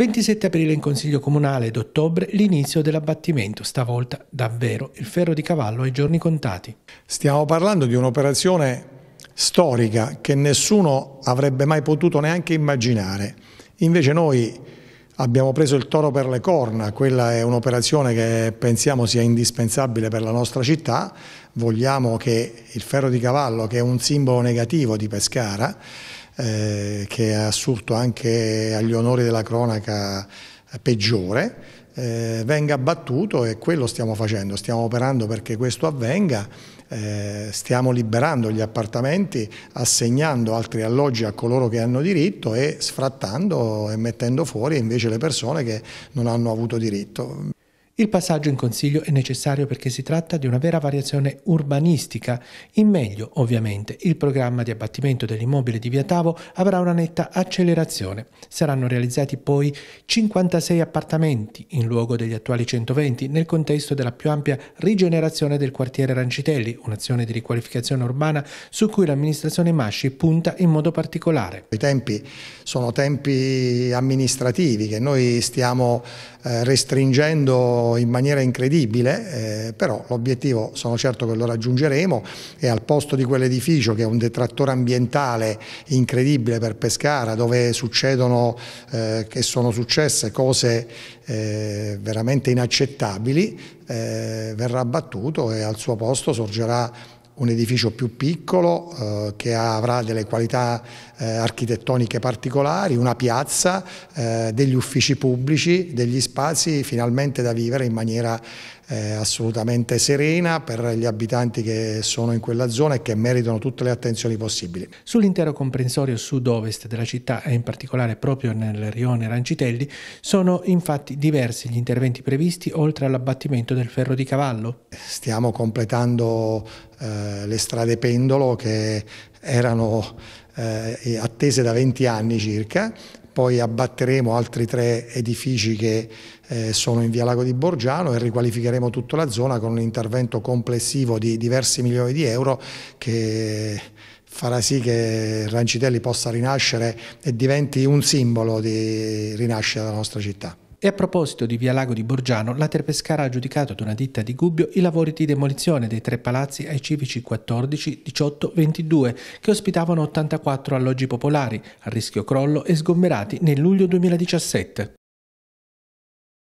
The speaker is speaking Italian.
27 aprile in Consiglio Comunale ed ottobre l'inizio dell'abbattimento, stavolta davvero il ferro di cavallo ai giorni contati. Stiamo parlando di un'operazione storica che nessuno avrebbe mai potuto neanche immaginare. Invece noi abbiamo preso il toro per le corna, quella è un'operazione che pensiamo sia indispensabile per la nostra città, vogliamo che il ferro di cavallo, che è un simbolo negativo di Pescara, eh, che è assurto anche agli onori della cronaca peggiore, eh, venga abbattuto e quello stiamo facendo, stiamo operando perché questo avvenga, eh, stiamo liberando gli appartamenti, assegnando altri alloggi a coloro che hanno diritto e sfrattando e mettendo fuori invece le persone che non hanno avuto diritto. Il passaggio in consiglio è necessario perché si tratta di una vera variazione urbanistica. In meglio, ovviamente, il programma di abbattimento dell'immobile di Via Tavo avrà una netta accelerazione. Saranno realizzati poi 56 appartamenti in luogo degli attuali 120 nel contesto della più ampia rigenerazione del quartiere Rancitelli, un'azione di riqualificazione urbana su cui l'amministrazione Masci punta in modo particolare. I tempi sono tempi amministrativi che noi stiamo eh, restringendo in maniera incredibile, eh, però l'obiettivo sono certo che lo raggiungeremo e al posto di quell'edificio che è un detrattore ambientale incredibile per Pescara, dove succedono eh, che sono successe cose veramente inaccettabili, verrà abbattuto e al suo posto sorgerà un edificio più piccolo eh, che avrà delle qualità eh, architettoniche particolari, una piazza, eh, degli uffici pubblici, degli spazi finalmente da vivere in maniera eh, assolutamente serena per gli abitanti che sono in quella zona e che meritano tutte le attenzioni possibili. Sull'intero comprensorio sud-ovest della città e in particolare proprio nel rione Rancitelli sono infatti diversi gli interventi previsti oltre all'abbattimento del ferro di cavallo. Stiamo completando eh, le strade pendolo che erano eh, attese da 20 anni circa, poi abbatteremo altri tre edifici che eh, sono in via Lago di Borgiano e riqualificheremo tutta la zona con un intervento complessivo di diversi milioni di euro che farà sì che Rancitelli possa rinascere e diventi un simbolo di rinascita della nostra città. E a proposito di via Lago di Borgiano, la Terpescara ha giudicato ad una ditta di Gubbio i lavori di demolizione dei tre palazzi ai civici 14, 18, 22 che ospitavano 84 alloggi popolari, a rischio crollo e sgomberati nel luglio 2017.